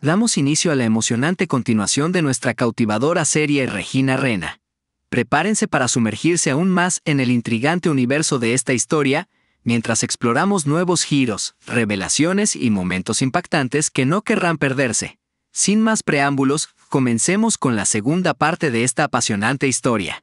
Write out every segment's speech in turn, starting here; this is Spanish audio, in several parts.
damos inicio a la emocionante continuación de nuestra cautivadora serie Regina Rena. Prepárense para sumergirse aún más en el intrigante universo de esta historia, mientras exploramos nuevos giros, revelaciones y momentos impactantes que no querrán perderse. Sin más preámbulos, comencemos con la segunda parte de esta apasionante historia.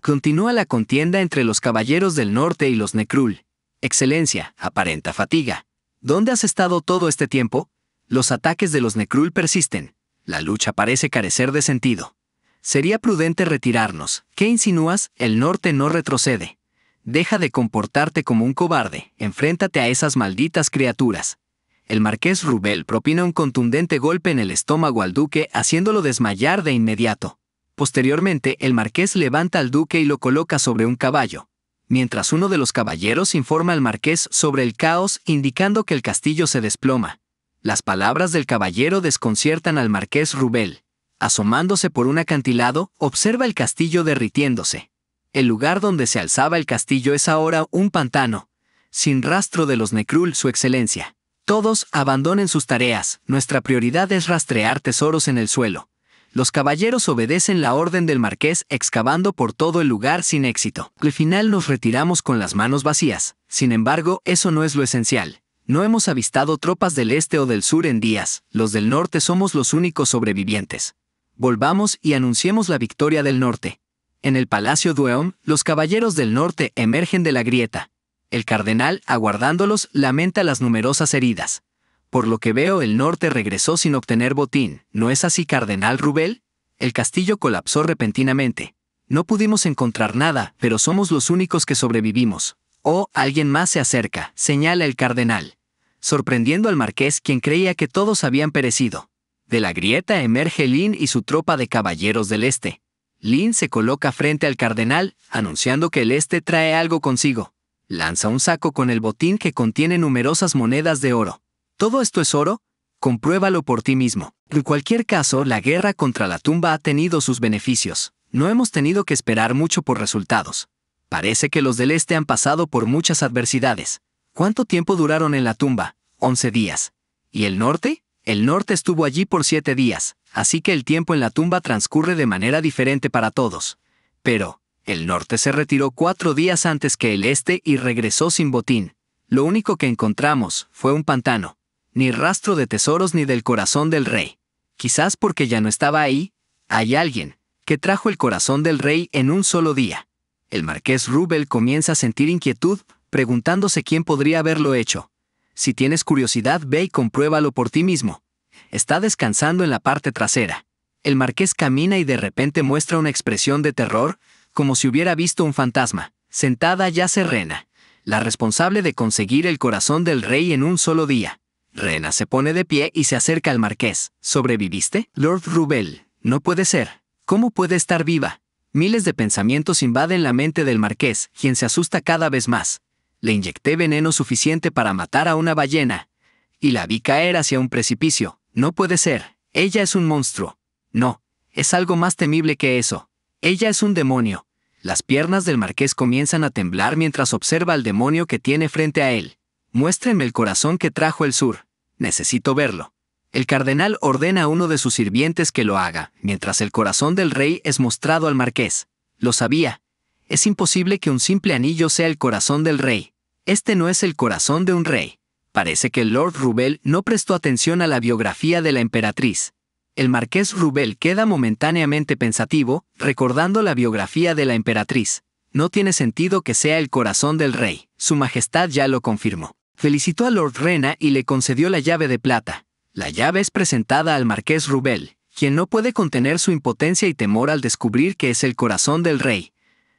Continúa la contienda entre los Caballeros del Norte y los Necrul. Excelencia, aparenta fatiga. ¿Dónde has estado todo este tiempo? Los ataques de los Necrul persisten. La lucha parece carecer de sentido. Sería prudente retirarnos. ¿Qué insinúas? El norte no retrocede. Deja de comportarte como un cobarde. Enfréntate a esas malditas criaturas. El marqués Rubel propina un contundente golpe en el estómago al duque, haciéndolo desmayar de inmediato. Posteriormente, el marqués levanta al duque y lo coloca sobre un caballo, mientras uno de los caballeros informa al marqués sobre el caos, indicando que el castillo se desploma. Las palabras del caballero desconciertan al marqués Rubel. Asomándose por un acantilado, observa el castillo derritiéndose. El lugar donde se alzaba el castillo es ahora un pantano, sin rastro de los Necrul, su excelencia. Todos abandonen sus tareas, nuestra prioridad es rastrear tesoros en el suelo. Los caballeros obedecen la orden del marqués excavando por todo el lugar sin éxito. Al final nos retiramos con las manos vacías, sin embargo, eso no es lo esencial. No hemos avistado tropas del este o del sur en días, los del norte somos los únicos sobrevivientes. Volvamos y anunciemos la victoria del norte. En el Palacio Dueum, los caballeros del norte emergen de la grieta. El cardenal, aguardándolos, lamenta las numerosas heridas. Por lo que veo, el norte regresó sin obtener botín. ¿No es así, cardenal Rubel? El castillo colapsó repentinamente. No pudimos encontrar nada, pero somos los únicos que sobrevivimos. Oh, alguien más se acerca, señala el cardenal, sorprendiendo al marqués quien creía que todos habían perecido. De la grieta emerge Lin y su tropa de caballeros del Este. Lin se coloca frente al cardenal, anunciando que el Este trae algo consigo. Lanza un saco con el botín que contiene numerosas monedas de oro. ¿Todo esto es oro? Compruébalo por ti mismo. En cualquier caso, la guerra contra la tumba ha tenido sus beneficios. No hemos tenido que esperar mucho por resultados. Parece que los del este han pasado por muchas adversidades. ¿Cuánto tiempo duraron en la tumba? Once días. ¿Y el norte? El norte estuvo allí por siete días, así que el tiempo en la tumba transcurre de manera diferente para todos. Pero, el norte se retiró cuatro días antes que el este y regresó sin botín. Lo único que encontramos fue un pantano. Ni rastro de tesoros ni del corazón del rey. Quizás porque ya no estaba ahí, hay alguien que trajo el corazón del rey en un solo día el marqués Rubel comienza a sentir inquietud, preguntándose quién podría haberlo hecho. Si tienes curiosidad, ve y compruébalo por ti mismo. Está descansando en la parte trasera. El marqués camina y de repente muestra una expresión de terror, como si hubiera visto un fantasma. Sentada yace Rena, la responsable de conseguir el corazón del rey en un solo día. Rena se pone de pie y se acerca al marqués. ¿Sobreviviste? Lord Rubel, no puede ser. ¿Cómo puede estar viva? Miles de pensamientos invaden la mente del marqués, quien se asusta cada vez más. Le inyecté veneno suficiente para matar a una ballena. Y la vi caer hacia un precipicio. No puede ser. Ella es un monstruo. No, es algo más temible que eso. Ella es un demonio. Las piernas del marqués comienzan a temblar mientras observa al demonio que tiene frente a él. Muéstrenme el corazón que trajo el sur. Necesito verlo. El cardenal ordena a uno de sus sirvientes que lo haga, mientras el corazón del rey es mostrado al marqués. Lo sabía. Es imposible que un simple anillo sea el corazón del rey. Este no es el corazón de un rey. Parece que el Lord Rubel no prestó atención a la biografía de la emperatriz. El marqués Rubel queda momentáneamente pensativo, recordando la biografía de la emperatriz. No tiene sentido que sea el corazón del rey. Su Majestad ya lo confirmó. Felicitó a Lord Rena y le concedió la llave de plata. La llave es presentada al marqués Rubel, quien no puede contener su impotencia y temor al descubrir que es el corazón del rey.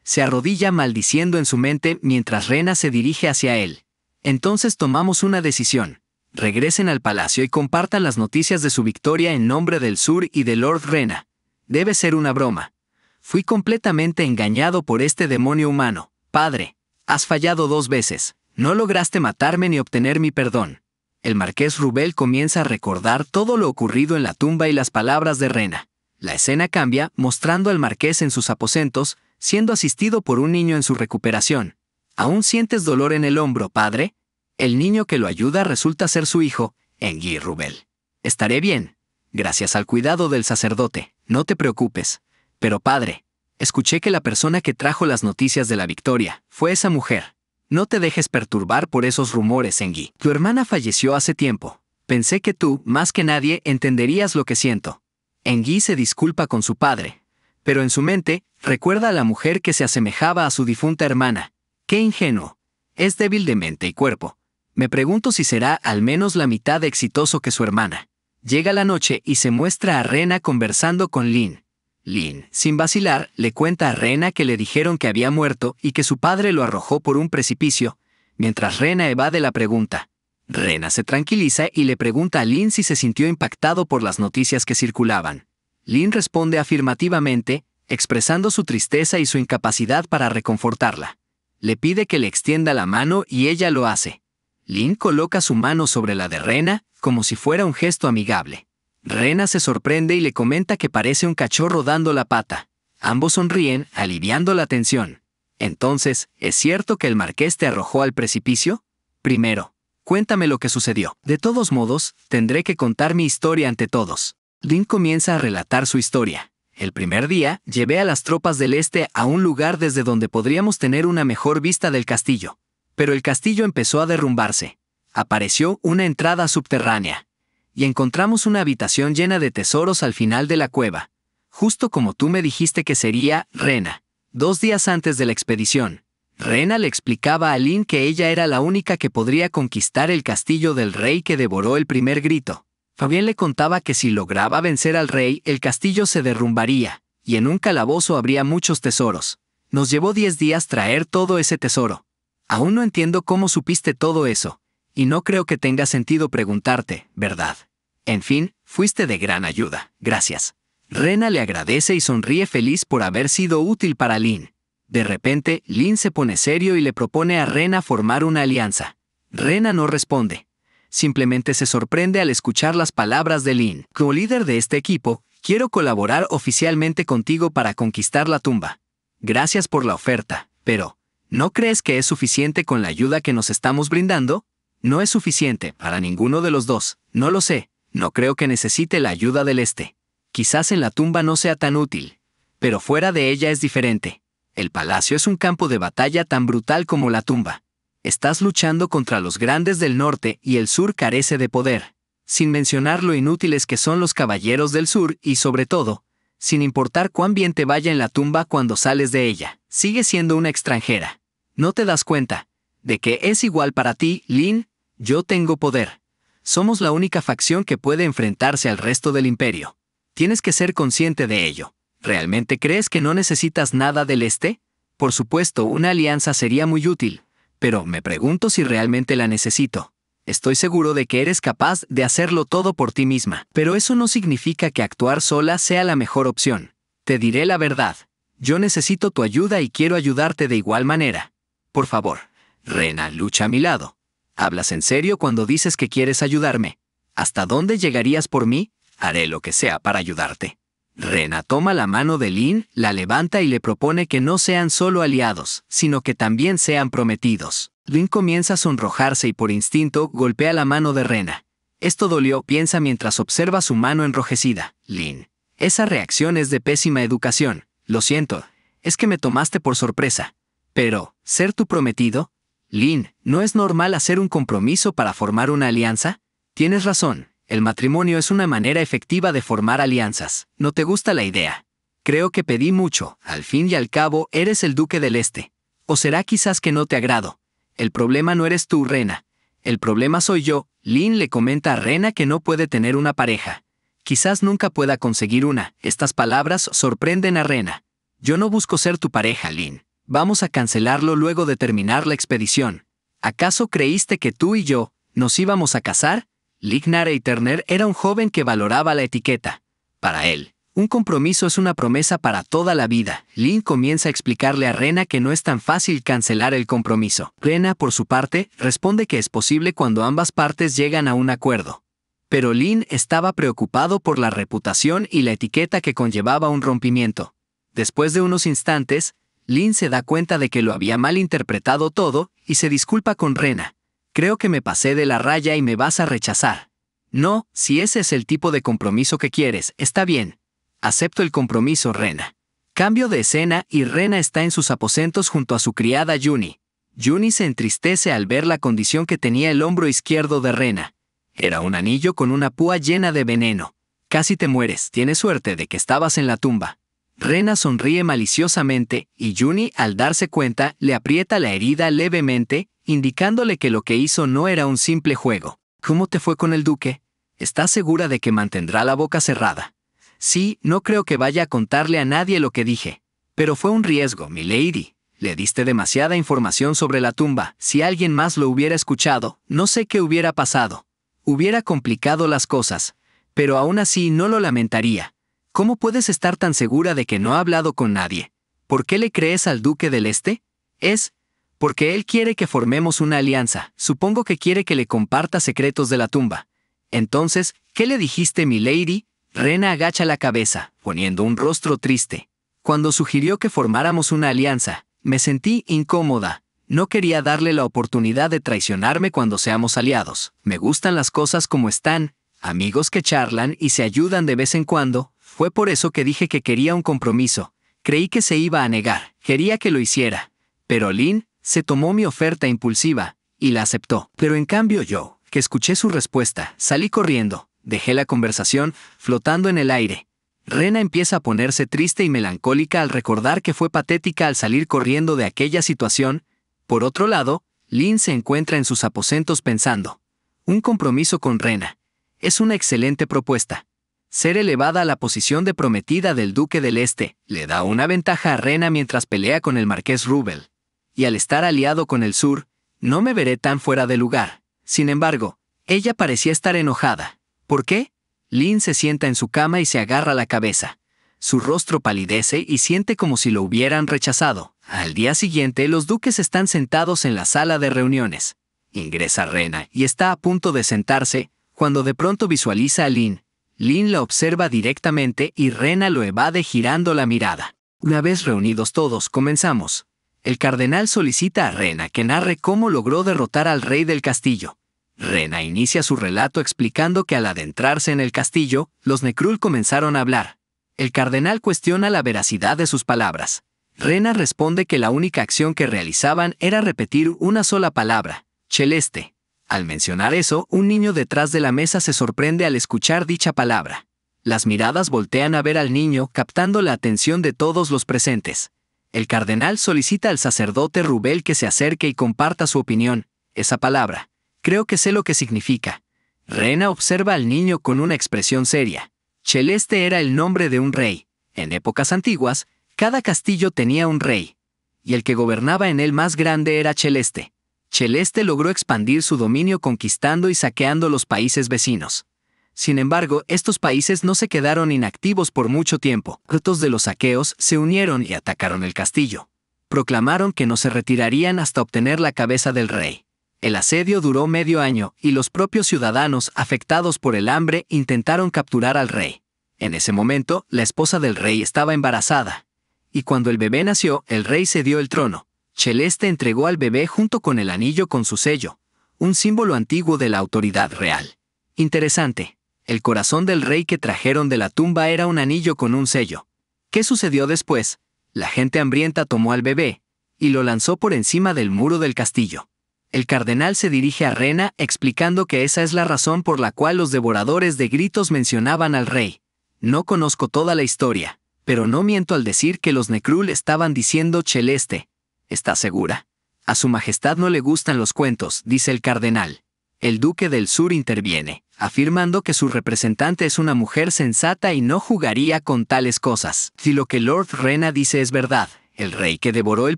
Se arrodilla maldiciendo en su mente mientras Rena se dirige hacia él. Entonces tomamos una decisión. Regresen al palacio y compartan las noticias de su victoria en nombre del sur y de Lord Rena. Debe ser una broma. Fui completamente engañado por este demonio humano. Padre, has fallado dos veces. No lograste matarme ni obtener mi perdón el marqués Rubel comienza a recordar todo lo ocurrido en la tumba y las palabras de Rena. La escena cambia, mostrando al marqués en sus aposentos, siendo asistido por un niño en su recuperación. ¿Aún sientes dolor en el hombro, padre? El niño que lo ayuda resulta ser su hijo, Engui Rubel. Estaré bien, gracias al cuidado del sacerdote, no te preocupes. Pero padre, escuché que la persona que trajo las noticias de la victoria fue esa mujer. No te dejes perturbar por esos rumores, Engi. Tu hermana falleció hace tiempo. Pensé que tú, más que nadie, entenderías lo que siento. Engi se disculpa con su padre, pero en su mente recuerda a la mujer que se asemejaba a su difunta hermana. Qué ingenuo. Es débil de mente y cuerpo. Me pregunto si será al menos la mitad exitoso que su hermana. Llega la noche y se muestra a Rena conversando con Lynn. Lin, sin vacilar, le cuenta a Rena que le dijeron que había muerto y que su padre lo arrojó por un precipicio, mientras Rena evade la pregunta. Rena se tranquiliza y le pregunta a Lin si se sintió impactado por las noticias que circulaban. Lin responde afirmativamente, expresando su tristeza y su incapacidad para reconfortarla. Le pide que le extienda la mano y ella lo hace. Lin coloca su mano sobre la de Rena, como si fuera un gesto amigable. Rena se sorprende y le comenta que parece un cachorro dando la pata. Ambos sonríen, aliviando la tensión. Entonces, ¿es cierto que el marqués te arrojó al precipicio? Primero, cuéntame lo que sucedió. De todos modos, tendré que contar mi historia ante todos. Lin comienza a relatar su historia. El primer día, llevé a las tropas del este a un lugar desde donde podríamos tener una mejor vista del castillo. Pero el castillo empezó a derrumbarse. Apareció una entrada subterránea y encontramos una habitación llena de tesoros al final de la cueva, justo como tú me dijiste que sería, Rena, dos días antes de la expedición. Rena le explicaba a Lin que ella era la única que podría conquistar el castillo del rey que devoró el primer grito. Fabián le contaba que si lograba vencer al rey, el castillo se derrumbaría, y en un calabozo habría muchos tesoros. Nos llevó diez días traer todo ese tesoro. Aún no entiendo cómo supiste todo eso, y no creo que tenga sentido preguntarte, ¿verdad? En fin, fuiste de gran ayuda, gracias. Rena le agradece y sonríe feliz por haber sido útil para Lin. De repente, Lin se pone serio y le propone a Rena formar una alianza. Rena no responde. Simplemente se sorprende al escuchar las palabras de Lin. Como líder de este equipo, quiero colaborar oficialmente contigo para conquistar la tumba. Gracias por la oferta, pero ¿no crees que es suficiente con la ayuda que nos estamos brindando? No es suficiente para ninguno de los dos, no lo sé, no creo que necesite la ayuda del este. Quizás en la tumba no sea tan útil, pero fuera de ella es diferente. El palacio es un campo de batalla tan brutal como la tumba. Estás luchando contra los grandes del norte y el sur carece de poder, sin mencionar lo inútiles que son los caballeros del sur y sobre todo, sin importar cuán bien te vaya en la tumba cuando sales de ella, sigues siendo una extranjera. No te das cuenta de que es igual para ti, Lin, yo tengo poder. Somos la única facción que puede enfrentarse al resto del imperio. Tienes que ser consciente de ello. ¿Realmente crees que no necesitas nada del este? Por supuesto, una alianza sería muy útil, pero me pregunto si realmente la necesito. Estoy seguro de que eres capaz de hacerlo todo por ti misma, pero eso no significa que actuar sola sea la mejor opción. Te diré la verdad. Yo necesito tu ayuda y quiero ayudarte de igual manera. Por favor, Rena, lucha a mi lado. ¿Hablas en serio cuando dices que quieres ayudarme? ¿Hasta dónde llegarías por mí? Haré lo que sea para ayudarte. Rena toma la mano de Lin, la levanta y le propone que no sean solo aliados, sino que también sean prometidos. Lin comienza a sonrojarse y por instinto golpea la mano de Rena. Esto dolió, piensa mientras observa su mano enrojecida. Lin. Esa reacción es de pésima educación. Lo siento. Es que me tomaste por sorpresa. Pero, ¿ser tu prometido? Lin, ¿no es normal hacer un compromiso para formar una alianza? Tienes razón, el matrimonio es una manera efectiva de formar alianzas. No te gusta la idea. Creo que pedí mucho, al fin y al cabo eres el duque del Este. O será quizás que no te agrado. El problema no eres tú, Rena. El problema soy yo. Lin le comenta a Rena que no puede tener una pareja. Quizás nunca pueda conseguir una. Estas palabras sorprenden a Rena. Yo no busco ser tu pareja, Lin. Vamos a cancelarlo luego de terminar la expedición. ¿Acaso creíste que tú y yo nos íbamos a casar? Lignar Eiterner era un joven que valoraba la etiqueta. Para él, un compromiso es una promesa para toda la vida. Lin comienza a explicarle a Rena que no es tan fácil cancelar el compromiso. Rena, por su parte, responde que es posible cuando ambas partes llegan a un acuerdo. Pero Lin estaba preocupado por la reputación y la etiqueta que conllevaba un rompimiento. Después de unos instantes, Lin se da cuenta de que lo había malinterpretado todo y se disculpa con Rena. Creo que me pasé de la raya y me vas a rechazar. No, si ese es el tipo de compromiso que quieres, está bien. Acepto el compromiso, Rena. Cambio de escena y Rena está en sus aposentos junto a su criada Juni. Juni se entristece al ver la condición que tenía el hombro izquierdo de Rena. Era un anillo con una púa llena de veneno. Casi te mueres, tienes suerte de que estabas en la tumba. Rena sonríe maliciosamente y Juni, al darse cuenta, le aprieta la herida levemente, indicándole que lo que hizo no era un simple juego. ¿Cómo te fue con el duque? ¿Estás segura de que mantendrá la boca cerrada? Sí, no creo que vaya a contarle a nadie lo que dije. Pero fue un riesgo, mi lady. Le diste demasiada información sobre la tumba. Si alguien más lo hubiera escuchado, no sé qué hubiera pasado. Hubiera complicado las cosas. Pero aún así no lo lamentaría. ¿Cómo puedes estar tan segura de que no ha hablado con nadie? ¿Por qué le crees al duque del Este? Es, porque él quiere que formemos una alianza, supongo que quiere que le comparta secretos de la tumba. Entonces, ¿qué le dijiste, mi lady? Rena agacha la cabeza, poniendo un rostro triste. Cuando sugirió que formáramos una alianza, me sentí incómoda. No quería darle la oportunidad de traicionarme cuando seamos aliados. Me gustan las cosas como están, amigos que charlan y se ayudan de vez en cuando, fue por eso que dije que quería un compromiso. Creí que se iba a negar, quería que lo hiciera. Pero Lin se tomó mi oferta impulsiva y la aceptó. Pero en cambio yo, que escuché su respuesta, salí corriendo, dejé la conversación flotando en el aire. Rena empieza a ponerse triste y melancólica al recordar que fue patética al salir corriendo de aquella situación. Por otro lado, Lin se encuentra en sus aposentos pensando. Un compromiso con Rena. Es una excelente propuesta. Ser elevada a la posición de prometida del Duque del Este le da una ventaja a Rena mientras pelea con el Marqués Rubel. Y al estar aliado con el Sur, no me veré tan fuera de lugar. Sin embargo, ella parecía estar enojada. ¿Por qué? Lynn se sienta en su cama y se agarra la cabeza. Su rostro palidece y siente como si lo hubieran rechazado. Al día siguiente, los duques están sentados en la sala de reuniones. Ingresa Rena y está a punto de sentarse, cuando de pronto visualiza a Lynn, Lin la observa directamente y Rena lo evade girando la mirada. Una vez reunidos todos, comenzamos. El cardenal solicita a Rena que narre cómo logró derrotar al rey del castillo. Rena inicia su relato explicando que al adentrarse en el castillo, los Necrul comenzaron a hablar. El cardenal cuestiona la veracidad de sus palabras. Rena responde que la única acción que realizaban era repetir una sola palabra, Celeste. Al mencionar eso, un niño detrás de la mesa se sorprende al escuchar dicha palabra. Las miradas voltean a ver al niño, captando la atención de todos los presentes. El cardenal solicita al sacerdote Rubel que se acerque y comparta su opinión. Esa palabra. Creo que sé lo que significa. Rena observa al niño con una expresión seria. Celeste era el nombre de un rey. En épocas antiguas, cada castillo tenía un rey. Y el que gobernaba en él más grande era Celeste. Cheleste logró expandir su dominio conquistando y saqueando los países vecinos. Sin embargo, estos países no se quedaron inactivos por mucho tiempo. Frutos de los saqueos se unieron y atacaron el castillo. Proclamaron que no se retirarían hasta obtener la cabeza del rey. El asedio duró medio año y los propios ciudadanos afectados por el hambre intentaron capturar al rey. En ese momento, la esposa del rey estaba embarazada. Y cuando el bebé nació, el rey cedió el trono, Celeste entregó al bebé junto con el anillo con su sello, un símbolo antiguo de la autoridad real. Interesante. El corazón del rey que trajeron de la tumba era un anillo con un sello. ¿Qué sucedió después? La gente hambrienta tomó al bebé y lo lanzó por encima del muro del castillo. El cardenal se dirige a Rena explicando que esa es la razón por la cual los devoradores de gritos mencionaban al rey. No conozco toda la historia, pero no miento al decir que los Necrul estaban diciendo Celeste, está segura. A su Majestad no le gustan los cuentos, dice el cardenal. El duque del sur interviene, afirmando que su representante es una mujer sensata y no jugaría con tales cosas. Si lo que Lord Rena dice es verdad, el rey que devoró el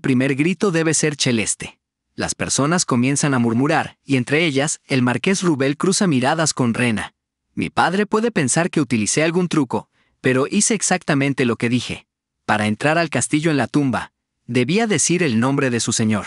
primer grito debe ser Celeste. Las personas comienzan a murmurar, y entre ellas, el marqués Rubel cruza miradas con Rena. Mi padre puede pensar que utilicé algún truco, pero hice exactamente lo que dije. Para entrar al castillo en la tumba, Debía decir el nombre de su señor.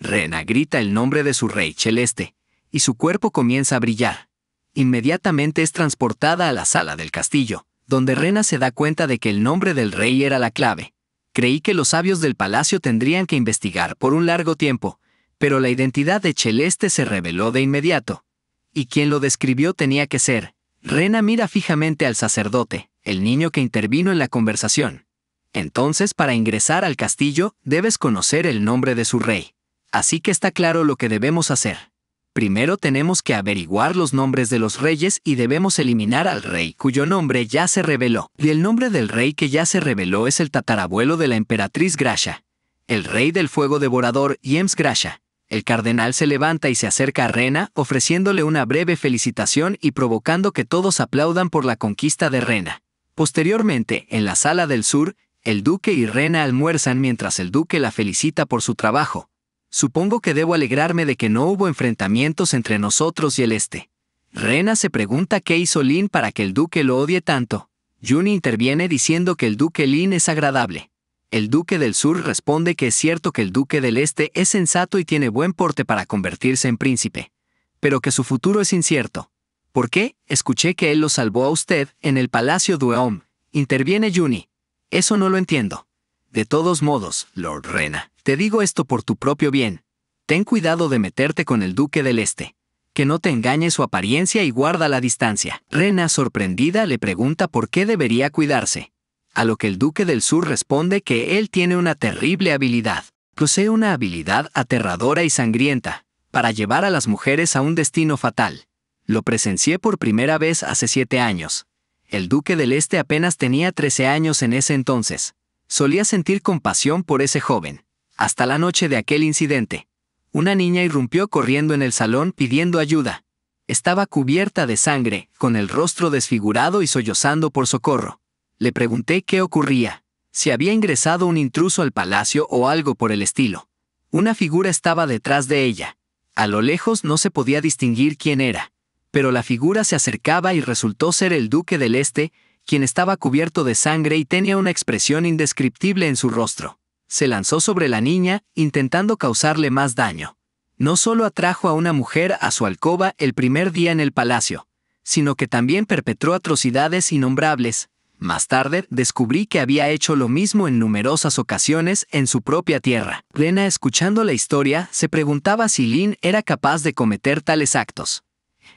Rena grita el nombre de su rey celeste, y su cuerpo comienza a brillar. Inmediatamente es transportada a la sala del castillo, donde Rena se da cuenta de que el nombre del rey era la clave. Creí que los sabios del palacio tendrían que investigar por un largo tiempo, pero la identidad de Celeste se reveló de inmediato. Y quien lo describió tenía que ser. Rena mira fijamente al sacerdote, el niño que intervino en la conversación. Entonces, para ingresar al castillo, debes conocer el nombre de su rey. Así que está claro lo que debemos hacer. Primero tenemos que averiguar los nombres de los reyes y debemos eliminar al rey cuyo nombre ya se reveló. Y el nombre del rey que ya se reveló es el tatarabuelo de la emperatriz Grasha, el rey del fuego devorador Yems Grasha. El cardenal se levanta y se acerca a Rena ofreciéndole una breve felicitación y provocando que todos aplaudan por la conquista de Rena. Posteriormente, en la sala del sur, el duque y Rena almuerzan mientras el duque la felicita por su trabajo. Supongo que debo alegrarme de que no hubo enfrentamientos entre nosotros y el este. Rena se pregunta qué hizo Lin para que el duque lo odie tanto. Juni interviene diciendo que el duque Lin es agradable. El duque del sur responde que es cierto que el duque del este es sensato y tiene buen porte para convertirse en príncipe, pero que su futuro es incierto. ¿Por qué? Escuché que él lo salvó a usted en el palacio Dueom. Interviene Juni. Eso no lo entiendo. De todos modos, Lord Rena, te digo esto por tu propio bien. Ten cuidado de meterte con el Duque del Este. Que no te engañe su apariencia y guarda la distancia. Rena, sorprendida, le pregunta por qué debería cuidarse. A lo que el Duque del Sur responde que él tiene una terrible habilidad. Posee una habilidad aterradora y sangrienta, para llevar a las mujeres a un destino fatal. Lo presencié por primera vez hace siete años, el duque del Este apenas tenía 13 años en ese entonces. Solía sentir compasión por ese joven. Hasta la noche de aquel incidente. Una niña irrumpió corriendo en el salón pidiendo ayuda. Estaba cubierta de sangre, con el rostro desfigurado y sollozando por socorro. Le pregunté qué ocurría, si había ingresado un intruso al palacio o algo por el estilo. Una figura estaba detrás de ella. A lo lejos no se podía distinguir quién era pero la figura se acercaba y resultó ser el duque del Este, quien estaba cubierto de sangre y tenía una expresión indescriptible en su rostro. Se lanzó sobre la niña, intentando causarle más daño. No solo atrajo a una mujer a su alcoba el primer día en el palacio, sino que también perpetró atrocidades innombrables. Más tarde, descubrí que había hecho lo mismo en numerosas ocasiones en su propia tierra. Lena, escuchando la historia, se preguntaba si Lin era capaz de cometer tales actos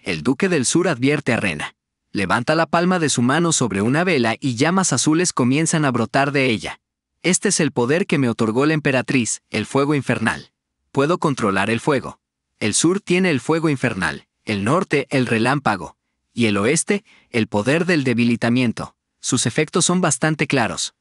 el duque del sur advierte a Rena. Levanta la palma de su mano sobre una vela y llamas azules comienzan a brotar de ella. Este es el poder que me otorgó la emperatriz, el fuego infernal. Puedo controlar el fuego. El sur tiene el fuego infernal, el norte el relámpago, y el oeste el poder del debilitamiento. Sus efectos son bastante claros.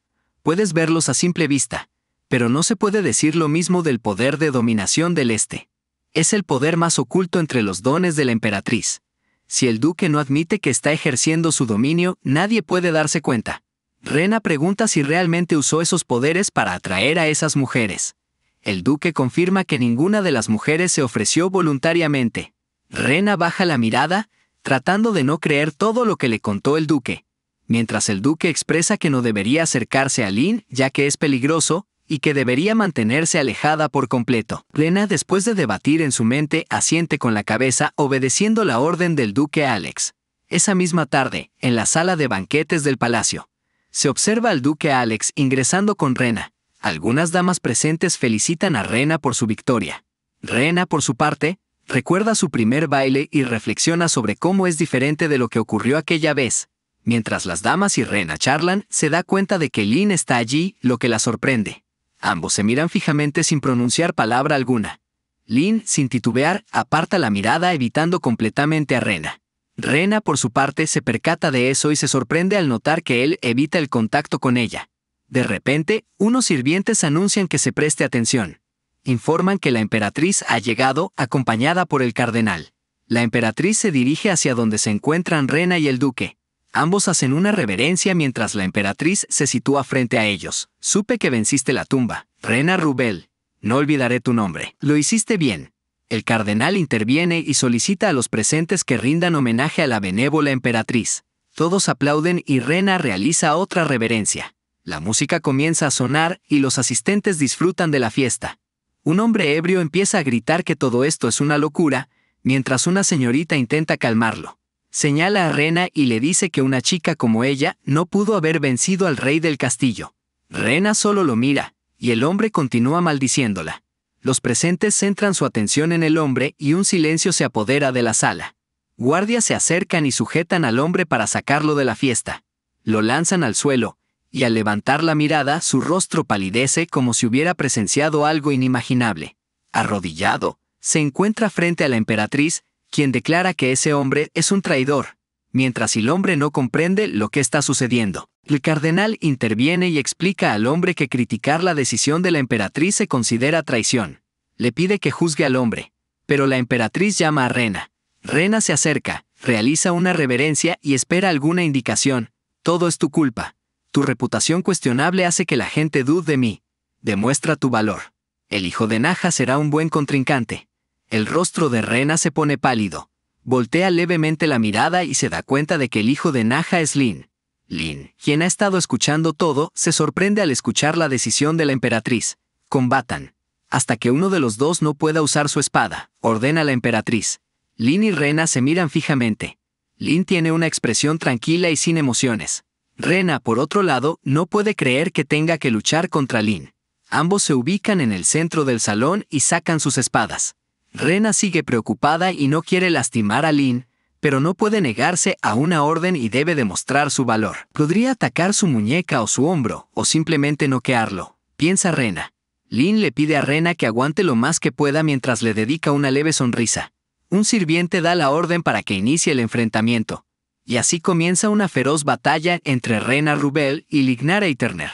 Puedes verlos a simple vista, pero no se puede decir lo mismo del poder de dominación del este es el poder más oculto entre los dones de la emperatriz. Si el duque no admite que está ejerciendo su dominio, nadie puede darse cuenta. Rena pregunta si realmente usó esos poderes para atraer a esas mujeres. El duque confirma que ninguna de las mujeres se ofreció voluntariamente. Rena baja la mirada, tratando de no creer todo lo que le contó el duque. Mientras el duque expresa que no debería acercarse a Lin ya que es peligroso, y que debería mantenerse alejada por completo. Rena, después de debatir en su mente, asiente con la cabeza obedeciendo la orden del duque Alex. Esa misma tarde, en la sala de banquetes del palacio, se observa al duque Alex ingresando con Rena. Algunas damas presentes felicitan a Rena por su victoria. Rena, por su parte, recuerda su primer baile y reflexiona sobre cómo es diferente de lo que ocurrió aquella vez. Mientras las damas y Rena charlan, se da cuenta de que Lynn está allí, lo que la sorprende. Ambos se miran fijamente sin pronunciar palabra alguna. Lin, sin titubear, aparta la mirada evitando completamente a Rena. Rena, por su parte, se percata de eso y se sorprende al notar que él evita el contacto con ella. De repente, unos sirvientes anuncian que se preste atención. Informan que la emperatriz ha llegado, acompañada por el cardenal. La emperatriz se dirige hacia donde se encuentran Rena y el duque. Ambos hacen una reverencia mientras la emperatriz se sitúa frente a ellos. Supe que venciste la tumba. Rena Rubel, no olvidaré tu nombre. Lo hiciste bien. El cardenal interviene y solicita a los presentes que rindan homenaje a la benévola emperatriz. Todos aplauden y Rena realiza otra reverencia. La música comienza a sonar y los asistentes disfrutan de la fiesta. Un hombre ebrio empieza a gritar que todo esto es una locura, mientras una señorita intenta calmarlo. Señala a Rena y le dice que una chica como ella no pudo haber vencido al rey del castillo. Rena solo lo mira, y el hombre continúa maldiciéndola. Los presentes centran su atención en el hombre y un silencio se apodera de la sala. Guardias se acercan y sujetan al hombre para sacarlo de la fiesta. Lo lanzan al suelo, y al levantar la mirada su rostro palidece como si hubiera presenciado algo inimaginable. Arrodillado, se encuentra frente a la emperatriz, quien declara que ese hombre es un traidor, mientras el hombre no comprende lo que está sucediendo. El cardenal interviene y explica al hombre que criticar la decisión de la emperatriz se considera traición. Le pide que juzgue al hombre, pero la emperatriz llama a Rena. Rena se acerca, realiza una reverencia y espera alguna indicación. Todo es tu culpa. Tu reputación cuestionable hace que la gente dude de mí. Demuestra tu valor. El hijo de Naja será un buen contrincante. El rostro de Rena se pone pálido. Voltea levemente la mirada y se da cuenta de que el hijo de Naja es Lin. Lin, quien ha estado escuchando todo, se sorprende al escuchar la decisión de la emperatriz. Combatan. Hasta que uno de los dos no pueda usar su espada, ordena la emperatriz. Lin y Rena se miran fijamente. Lin tiene una expresión tranquila y sin emociones. Rena, por otro lado, no puede creer que tenga que luchar contra Lin. Ambos se ubican en el centro del salón y sacan sus espadas. Rena sigue preocupada y no quiere lastimar a Lin, pero no puede negarse a una orden y debe demostrar su valor. Podría atacar su muñeca o su hombro, o simplemente noquearlo, piensa Rena. Lin le pide a Rena que aguante lo más que pueda mientras le dedica una leve sonrisa. Un sirviente da la orden para que inicie el enfrentamiento. Y así comienza una feroz batalla entre Rena Rubel y Lignara Eiterner.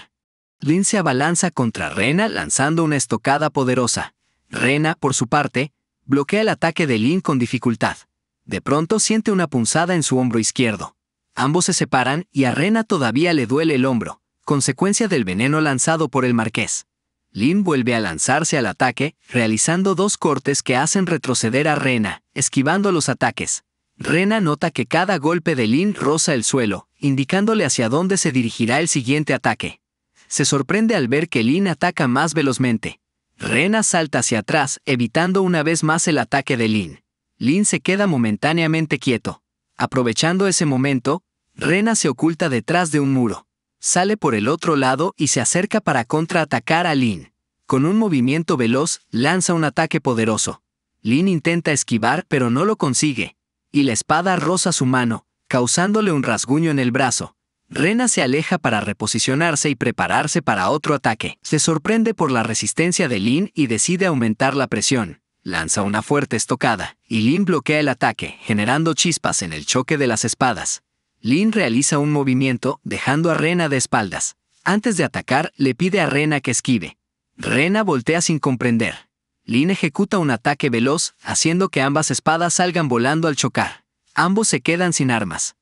Lin se abalanza contra Rena lanzando una estocada poderosa. Rena, por su parte, Bloquea el ataque de Lin con dificultad. De pronto siente una punzada en su hombro izquierdo. Ambos se separan y a Rena todavía le duele el hombro, consecuencia del veneno lanzado por el marqués. Lin vuelve a lanzarse al ataque, realizando dos cortes que hacen retroceder a Rena, esquivando los ataques. Rena nota que cada golpe de Lin roza el suelo, indicándole hacia dónde se dirigirá el siguiente ataque. Se sorprende al ver que Lin ataca más velozmente. Rena salta hacia atrás, evitando una vez más el ataque de Lin. Lin se queda momentáneamente quieto. Aprovechando ese momento, Rena se oculta detrás de un muro. Sale por el otro lado y se acerca para contraatacar a Lin. Con un movimiento veloz, lanza un ataque poderoso. Lin intenta esquivar pero no lo consigue, y la espada roza su mano, causándole un rasguño en el brazo. Rena se aleja para reposicionarse y prepararse para otro ataque. Se sorprende por la resistencia de Lin y decide aumentar la presión. Lanza una fuerte estocada, y Lin bloquea el ataque, generando chispas en el choque de las espadas. Lin realiza un movimiento, dejando a Rena de espaldas. Antes de atacar, le pide a Rena que esquive. Rena voltea sin comprender. Lin ejecuta un ataque veloz, haciendo que ambas espadas salgan volando al chocar. Ambos se quedan sin armas.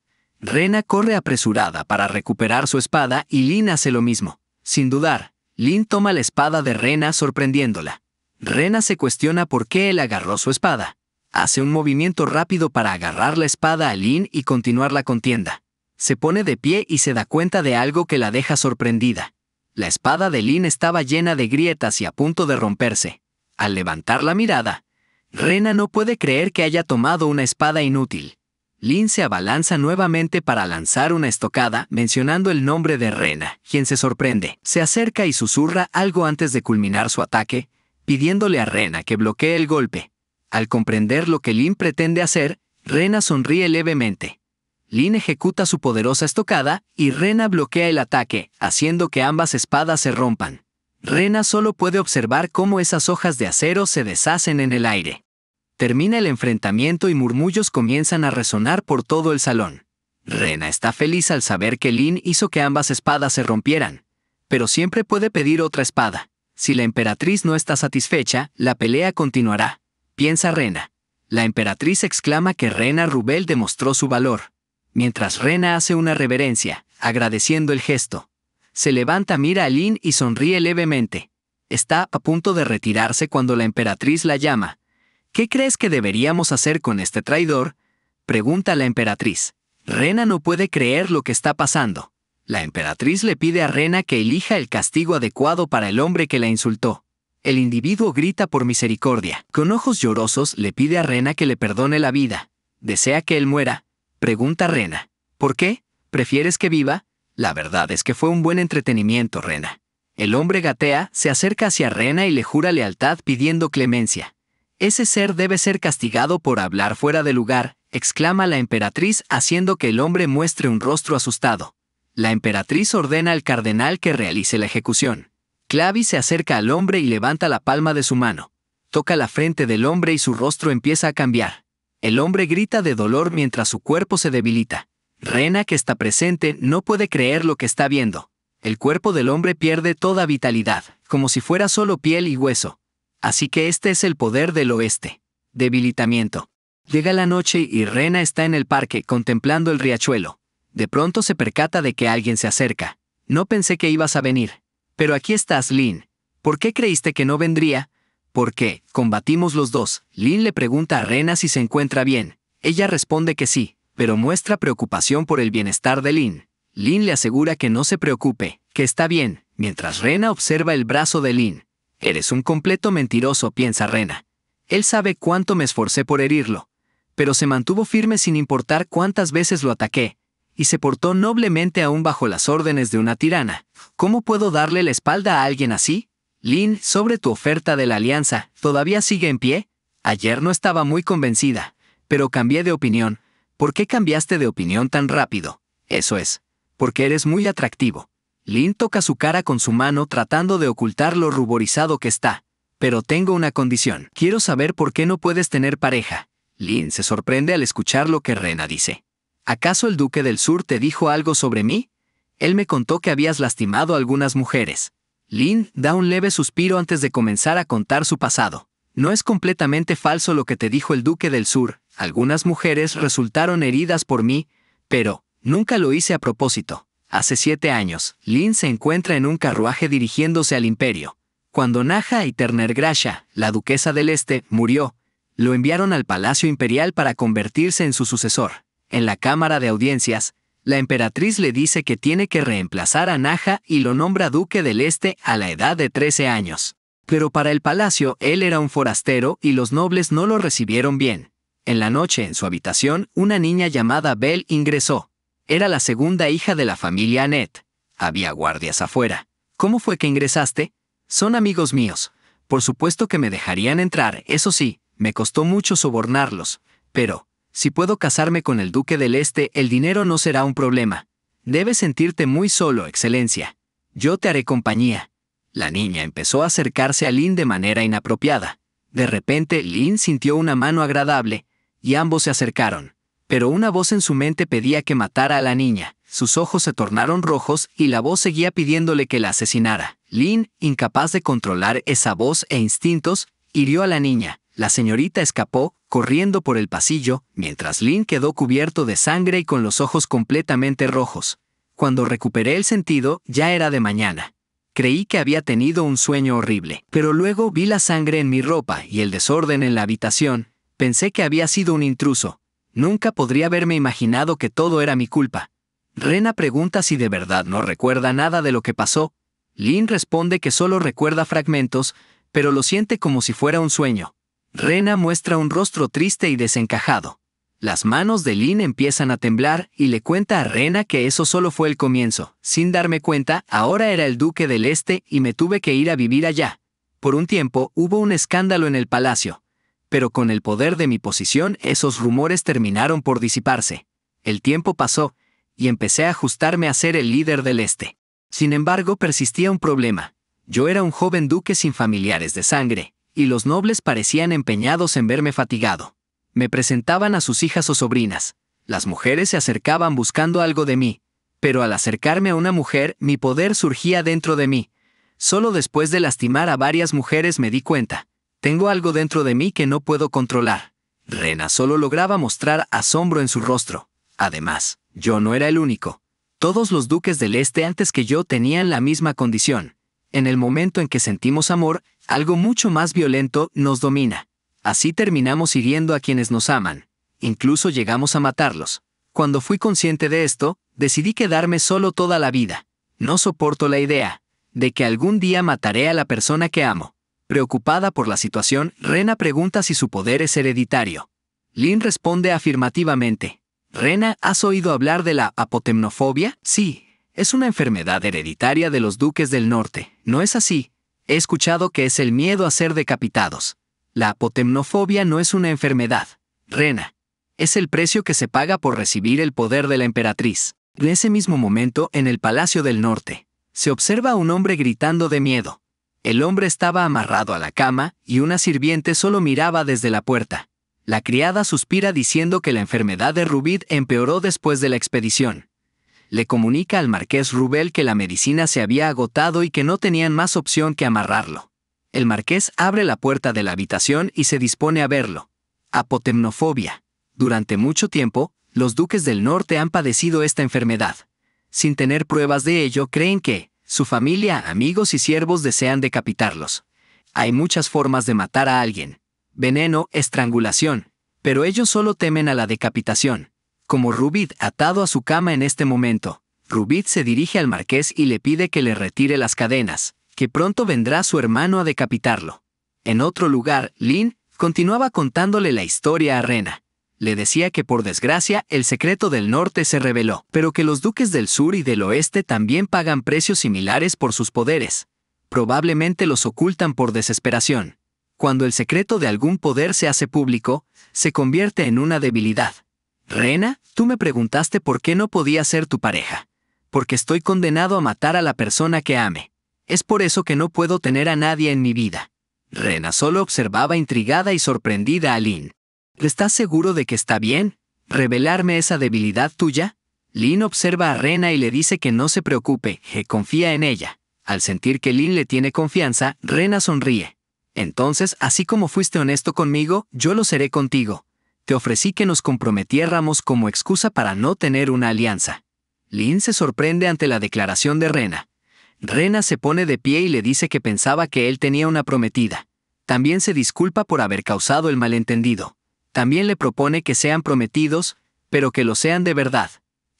Rena corre apresurada para recuperar su espada y Lin hace lo mismo. Sin dudar, Lin toma la espada de Rena sorprendiéndola. Rena se cuestiona por qué él agarró su espada. Hace un movimiento rápido para agarrar la espada a Lin y continuar la contienda. Se pone de pie y se da cuenta de algo que la deja sorprendida. La espada de Lin estaba llena de grietas y a punto de romperse. Al levantar la mirada, Rena no puede creer que haya tomado una espada inútil. Lin se abalanza nuevamente para lanzar una estocada mencionando el nombre de Rena, quien se sorprende. Se acerca y susurra algo antes de culminar su ataque, pidiéndole a Rena que bloquee el golpe. Al comprender lo que Lin pretende hacer, Rena sonríe levemente. Lin ejecuta su poderosa estocada y Rena bloquea el ataque, haciendo que ambas espadas se rompan. Rena solo puede observar cómo esas hojas de acero se deshacen en el aire. Termina el enfrentamiento y murmullos comienzan a resonar por todo el salón. Rena está feliz al saber que Lin hizo que ambas espadas se rompieran, pero siempre puede pedir otra espada. Si la emperatriz no está satisfecha, la pelea continuará, piensa Rena. La emperatriz exclama que Rena Rubel demostró su valor. Mientras Rena hace una reverencia, agradeciendo el gesto, se levanta, mira a Lin y sonríe levemente. Está a punto de retirarse cuando la emperatriz la llama, ¿Qué crees que deberíamos hacer con este traidor? Pregunta la emperatriz. Rena no puede creer lo que está pasando. La emperatriz le pide a Rena que elija el castigo adecuado para el hombre que la insultó. El individuo grita por misericordia. Con ojos llorosos le pide a Rena que le perdone la vida. ¿Desea que él muera? Pregunta Rena. ¿Por qué? ¿Prefieres que viva? La verdad es que fue un buen entretenimiento, Rena. El hombre gatea, se acerca hacia Rena y le jura lealtad pidiendo clemencia. Ese ser debe ser castigado por hablar fuera de lugar, exclama la emperatriz haciendo que el hombre muestre un rostro asustado. La emperatriz ordena al cardenal que realice la ejecución. Clavi se acerca al hombre y levanta la palma de su mano. Toca la frente del hombre y su rostro empieza a cambiar. El hombre grita de dolor mientras su cuerpo se debilita. Rena, que está presente, no puede creer lo que está viendo. El cuerpo del hombre pierde toda vitalidad, como si fuera solo piel y hueso. Así que este es el poder del oeste. Debilitamiento. Llega la noche y Rena está en el parque contemplando el riachuelo. De pronto se percata de que alguien se acerca. No pensé que ibas a venir. Pero aquí estás, Lin. ¿Por qué creíste que no vendría? Porque, combatimos los dos. Lin le pregunta a Rena si se encuentra bien. Ella responde que sí, pero muestra preocupación por el bienestar de Lin. Lin le asegura que no se preocupe, que está bien, mientras Rena observa el brazo de Lin. Eres un completo mentiroso, piensa Rena. Él sabe cuánto me esforcé por herirlo, pero se mantuvo firme sin importar cuántas veces lo ataqué, y se portó noblemente aún bajo las órdenes de una tirana. ¿Cómo puedo darle la espalda a alguien así? Lin, sobre tu oferta de la alianza, ¿todavía sigue en pie? Ayer no estaba muy convencida, pero cambié de opinión. ¿Por qué cambiaste de opinión tan rápido? Eso es, porque eres muy atractivo. Lin toca su cara con su mano tratando de ocultar lo ruborizado que está. Pero tengo una condición. Quiero saber por qué no puedes tener pareja. Lin se sorprende al escuchar lo que Rena dice. ¿Acaso el duque del sur te dijo algo sobre mí? Él me contó que habías lastimado a algunas mujeres. Lin da un leve suspiro antes de comenzar a contar su pasado. No es completamente falso lo que te dijo el duque del sur. Algunas mujeres resultaron heridas por mí, pero nunca lo hice a propósito. Hace siete años, Lin se encuentra en un carruaje dirigiéndose al imperio. Cuando Naja y Ternergrasha, la duquesa del Este, murió, lo enviaron al Palacio Imperial para convertirse en su sucesor. En la Cámara de Audiencias, la emperatriz le dice que tiene que reemplazar a Naja y lo nombra duque del Este a la edad de 13 años. Pero para el palacio él era un forastero y los nobles no lo recibieron bien. En la noche en su habitación, una niña llamada Belle ingresó. Era la segunda hija de la familia Annette. Había guardias afuera. ¿Cómo fue que ingresaste? Son amigos míos. Por supuesto que me dejarían entrar, eso sí, me costó mucho sobornarlos. Pero, si puedo casarme con el Duque del Este, el dinero no será un problema. Debes sentirte muy solo, Excelencia. Yo te haré compañía. La niña empezó a acercarse a Lynn de manera inapropiada. De repente, Lynn sintió una mano agradable, y ambos se acercaron pero una voz en su mente pedía que matara a la niña. Sus ojos se tornaron rojos y la voz seguía pidiéndole que la asesinara. Lin, incapaz de controlar esa voz e instintos, hirió a la niña. La señorita escapó, corriendo por el pasillo, mientras Lin quedó cubierto de sangre y con los ojos completamente rojos. Cuando recuperé el sentido, ya era de mañana. Creí que había tenido un sueño horrible, pero luego vi la sangre en mi ropa y el desorden en la habitación. Pensé que había sido un intruso, Nunca podría haberme imaginado que todo era mi culpa. Rena pregunta si de verdad no recuerda nada de lo que pasó. Lin responde que solo recuerda fragmentos, pero lo siente como si fuera un sueño. Rena muestra un rostro triste y desencajado. Las manos de Lin empiezan a temblar y le cuenta a Rena que eso solo fue el comienzo. Sin darme cuenta, ahora era el duque del este y me tuve que ir a vivir allá. Por un tiempo hubo un escándalo en el palacio. Pero con el poder de mi posición esos rumores terminaron por disiparse. El tiempo pasó, y empecé a ajustarme a ser el líder del Este. Sin embargo, persistía un problema. Yo era un joven duque sin familiares de sangre, y los nobles parecían empeñados en verme fatigado. Me presentaban a sus hijas o sobrinas. Las mujeres se acercaban buscando algo de mí, pero al acercarme a una mujer, mi poder surgía dentro de mí. Solo después de lastimar a varias mujeres me di cuenta. Tengo algo dentro de mí que no puedo controlar. Rena solo lograba mostrar asombro en su rostro. Además, yo no era el único. Todos los duques del este antes que yo tenían la misma condición. En el momento en que sentimos amor, algo mucho más violento nos domina. Así terminamos hiriendo a quienes nos aman. Incluso llegamos a matarlos. Cuando fui consciente de esto, decidí quedarme solo toda la vida. No soporto la idea de que algún día mataré a la persona que amo. Preocupada por la situación, Rena pregunta si su poder es hereditario. Lin responde afirmativamente. Rena, ¿has oído hablar de la apotemnofobia? Sí, es una enfermedad hereditaria de los duques del norte. ¿No es así? He escuchado que es el miedo a ser decapitados. La apotemnofobia no es una enfermedad. Rena. Es el precio que se paga por recibir el poder de la emperatriz. En ese mismo momento, en el Palacio del Norte, se observa a un hombre gritando de miedo. El hombre estaba amarrado a la cama y una sirviente solo miraba desde la puerta. La criada suspira diciendo que la enfermedad de Rubid empeoró después de la expedición. Le comunica al marqués Rubel que la medicina se había agotado y que no tenían más opción que amarrarlo. El marqués abre la puerta de la habitación y se dispone a verlo. Apotemnofobia. Durante mucho tiempo, los duques del norte han padecido esta enfermedad. Sin tener pruebas de ello, creen que, su familia, amigos y siervos desean decapitarlos. Hay muchas formas de matar a alguien. Veneno, estrangulación. Pero ellos solo temen a la decapitación. Como Rubid atado a su cama en este momento, Rubid se dirige al marqués y le pide que le retire las cadenas, que pronto vendrá su hermano a decapitarlo. En otro lugar, Lin continuaba contándole la historia a Rena le decía que por desgracia el secreto del norte se reveló, pero que los duques del sur y del oeste también pagan precios similares por sus poderes. Probablemente los ocultan por desesperación. Cuando el secreto de algún poder se hace público, se convierte en una debilidad. Rena, tú me preguntaste por qué no podía ser tu pareja. Porque estoy condenado a matar a la persona que ame. Es por eso que no puedo tener a nadie en mi vida. Rena solo observaba intrigada y sorprendida a Lin. ¿Estás seguro de que está bien? ¿Revelarme esa debilidad tuya? Lin observa a Rena y le dice que no se preocupe, que confía en ella. Al sentir que Lin le tiene confianza, Rena sonríe. Entonces, así como fuiste honesto conmigo, yo lo seré contigo. Te ofrecí que nos comprometiéramos como excusa para no tener una alianza. Lin se sorprende ante la declaración de Rena. Rena se pone de pie y le dice que pensaba que él tenía una prometida. También se disculpa por haber causado el malentendido. También le propone que sean prometidos, pero que lo sean de verdad.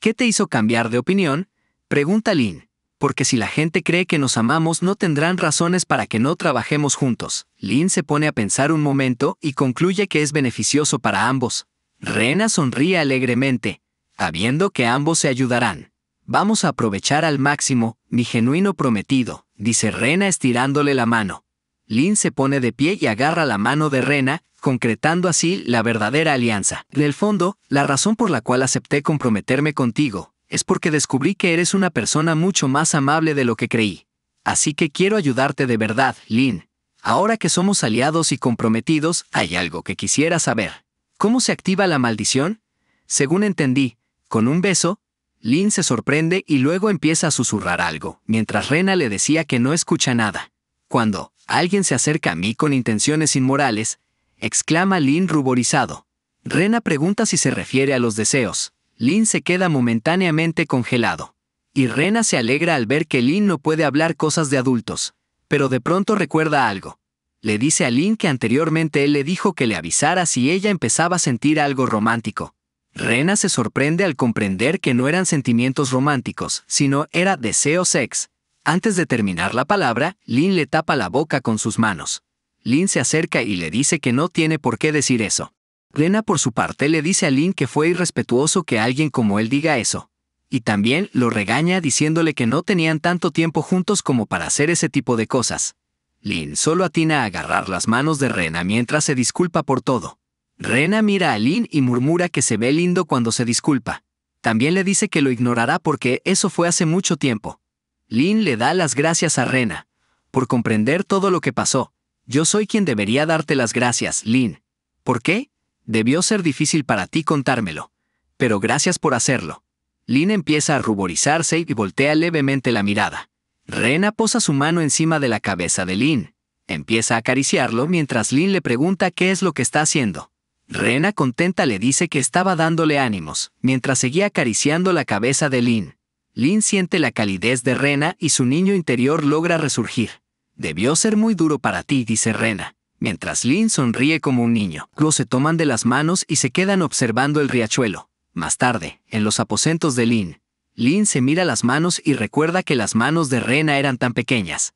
¿Qué te hizo cambiar de opinión? Pregunta Lin. Porque si la gente cree que nos amamos no tendrán razones para que no trabajemos juntos. Lin se pone a pensar un momento y concluye que es beneficioso para ambos. Rena sonríe alegremente, sabiendo que ambos se ayudarán. Vamos a aprovechar al máximo, mi genuino prometido, dice Rena estirándole la mano. Lin se pone de pie y agarra la mano de Rena, concretando así la verdadera alianza. En el fondo, la razón por la cual acepté comprometerme contigo, es porque descubrí que eres una persona mucho más amable de lo que creí. Así que quiero ayudarte de verdad, Lynn. Ahora que somos aliados y comprometidos, hay algo que quisiera saber. ¿Cómo se activa la maldición? Según entendí, con un beso, Lynn se sorprende y luego empieza a susurrar algo, mientras Rena le decía que no escucha nada. Cuando alguien se acerca a mí con intenciones inmorales, exclama Lin ruborizado. Rena pregunta si se refiere a los deseos. Lin se queda momentáneamente congelado. Y Rena se alegra al ver que Lin no puede hablar cosas de adultos. Pero de pronto recuerda algo. Le dice a Lin que anteriormente él le dijo que le avisara si ella empezaba a sentir algo romántico. Rena se sorprende al comprender que no eran sentimientos románticos, sino era deseo sex. Antes de terminar la palabra, Lin le tapa la boca con sus manos. Lin se acerca y le dice que no tiene por qué decir eso. Rena por su parte le dice a Lin que fue irrespetuoso que alguien como él diga eso, y también lo regaña diciéndole que no tenían tanto tiempo juntos como para hacer ese tipo de cosas. Lin solo atina a agarrar las manos de Rena mientras se disculpa por todo. Rena mira a Lin y murmura que se ve lindo cuando se disculpa. También le dice que lo ignorará porque eso fue hace mucho tiempo. Lin le da las gracias a Rena por comprender todo lo que pasó yo soy quien debería darte las gracias, Lin. ¿Por qué? Debió ser difícil para ti contármelo. Pero gracias por hacerlo. Lin empieza a ruborizarse y voltea levemente la mirada. Rena posa su mano encima de la cabeza de Lin, Empieza a acariciarlo mientras Lin le pregunta qué es lo que está haciendo. Rena contenta le dice que estaba dándole ánimos, mientras seguía acariciando la cabeza de Lin. Lin siente la calidez de Rena y su niño interior logra resurgir. Debió ser muy duro para ti, dice Rena, mientras Lin sonríe como un niño. Los se toman de las manos y se quedan observando el riachuelo. Más tarde, en los aposentos de Lin, Lin se mira las manos y recuerda que las manos de Rena eran tan pequeñas.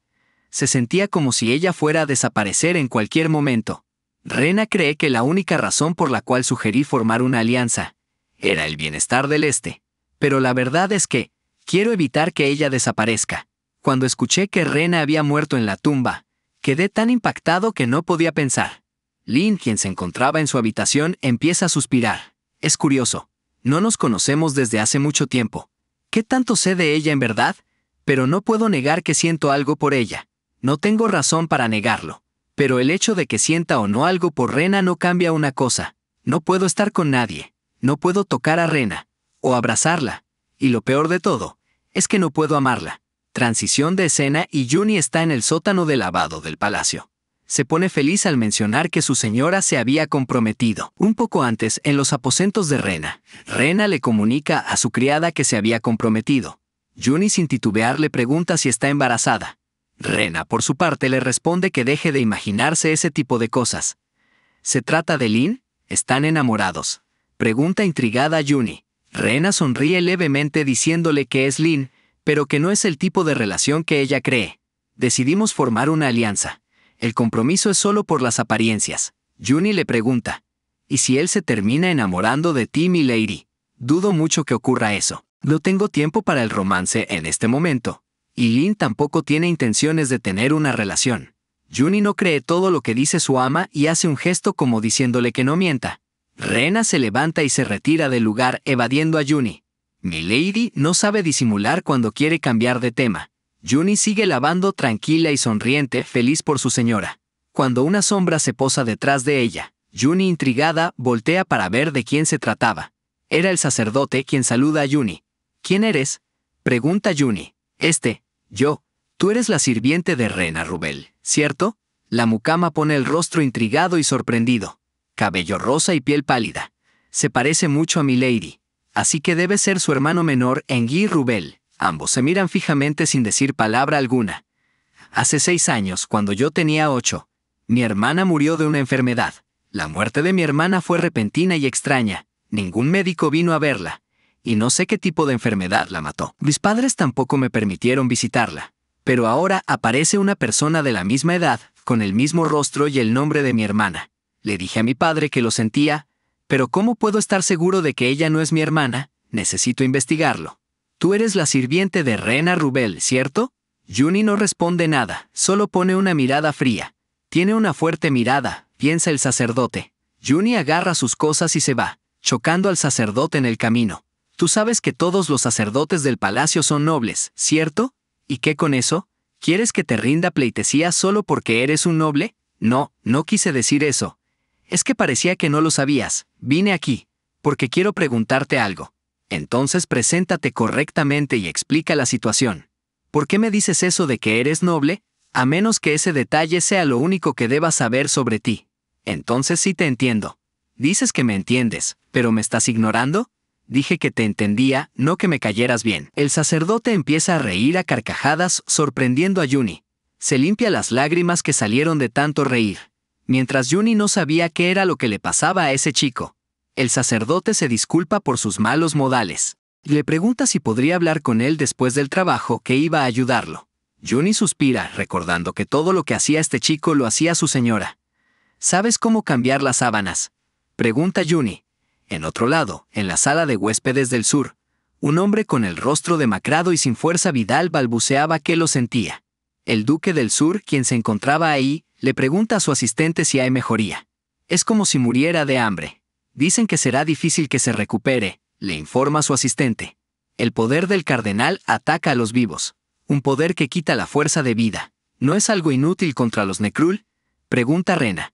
Se sentía como si ella fuera a desaparecer en cualquier momento. Rena cree que la única razón por la cual sugerí formar una alianza era el bienestar del Este. Pero la verdad es que, quiero evitar que ella desaparezca. Cuando escuché que Rena había muerto en la tumba, quedé tan impactado que no podía pensar. Lin, quien se encontraba en su habitación, empieza a suspirar. Es curioso. No nos conocemos desde hace mucho tiempo. ¿Qué tanto sé de ella en verdad? Pero no puedo negar que siento algo por ella. No tengo razón para negarlo. Pero el hecho de que sienta o no algo por Rena no cambia una cosa. No puedo estar con nadie. No puedo tocar a Rena. O abrazarla. Y lo peor de todo, es que no puedo amarla. Transición de escena y Juni está en el sótano de lavado del palacio. Se pone feliz al mencionar que su señora se había comprometido. Un poco antes, en los aposentos de Rena, Rena le comunica a su criada que se había comprometido. Juni sin titubear le pregunta si está embarazada. Rena, por su parte, le responde que deje de imaginarse ese tipo de cosas. ¿Se trata de Lin? ¿Están enamorados? Pregunta intrigada a Juni. Rena sonríe levemente diciéndole que es Lin, pero que no es el tipo de relación que ella cree. Decidimos formar una alianza. El compromiso es solo por las apariencias. Juni le pregunta, ¿y si él se termina enamorando de ti, mi lady? Dudo mucho que ocurra eso. No tengo tiempo para el romance en este momento. Y Lin tampoco tiene intenciones de tener una relación. Juni no cree todo lo que dice su ama y hace un gesto como diciéndole que no mienta. Rena se levanta y se retira del lugar evadiendo a Juni. Milady no sabe disimular cuando quiere cambiar de tema. Juni sigue lavando tranquila y sonriente, feliz por su señora. Cuando una sombra se posa detrás de ella, Juni intrigada voltea para ver de quién se trataba. Era el sacerdote quien saluda a Juni. ¿Quién eres? Pregunta Juni. Este, yo. Tú eres la sirviente de Rena Rubel, ¿cierto? La mucama pone el rostro intrigado y sorprendido. Cabello rosa y piel pálida. Se parece mucho a Milady así que debe ser su hermano menor Engui Rubel. Ambos se miran fijamente sin decir palabra alguna. Hace seis años, cuando yo tenía ocho, mi hermana murió de una enfermedad. La muerte de mi hermana fue repentina y extraña. Ningún médico vino a verla, y no sé qué tipo de enfermedad la mató. Mis padres tampoco me permitieron visitarla, pero ahora aparece una persona de la misma edad, con el mismo rostro y el nombre de mi hermana. Le dije a mi padre que lo sentía, pero ¿cómo puedo estar seguro de que ella no es mi hermana? Necesito investigarlo. Tú eres la sirviente de Rena Rubel, ¿cierto? Juni no responde nada, solo pone una mirada fría. Tiene una fuerte mirada, piensa el sacerdote. Juni agarra sus cosas y se va, chocando al sacerdote en el camino. Tú sabes que todos los sacerdotes del palacio son nobles, ¿cierto? ¿Y qué con eso? ¿Quieres que te rinda pleitesía solo porque eres un noble? No, no quise decir eso. Es que parecía que no lo sabías. Vine aquí, porque quiero preguntarte algo. Entonces preséntate correctamente y explica la situación. ¿Por qué me dices eso de que eres noble? A menos que ese detalle sea lo único que debas saber sobre ti. Entonces sí te entiendo. Dices que me entiendes, pero ¿me estás ignorando? Dije que te entendía, no que me cayeras bien. El sacerdote empieza a reír a carcajadas, sorprendiendo a Juni. Se limpia las lágrimas que salieron de tanto reír. Mientras Juni no sabía qué era lo que le pasaba a ese chico, el sacerdote se disculpa por sus malos modales. Le pregunta si podría hablar con él después del trabajo que iba a ayudarlo. Juni suspira, recordando que todo lo que hacía este chico lo hacía su señora. ¿Sabes cómo cambiar las sábanas? Pregunta Juni. En otro lado, en la sala de huéspedes del sur, un hombre con el rostro demacrado y sin fuerza vidal balbuceaba que lo sentía. El duque del sur, quien se encontraba ahí, le pregunta a su asistente si hay mejoría. Es como si muriera de hambre. Dicen que será difícil que se recupere, le informa su asistente. El poder del cardenal ataca a los vivos, un poder que quita la fuerza de vida. ¿No es algo inútil contra los Necrul? Pregunta Rena.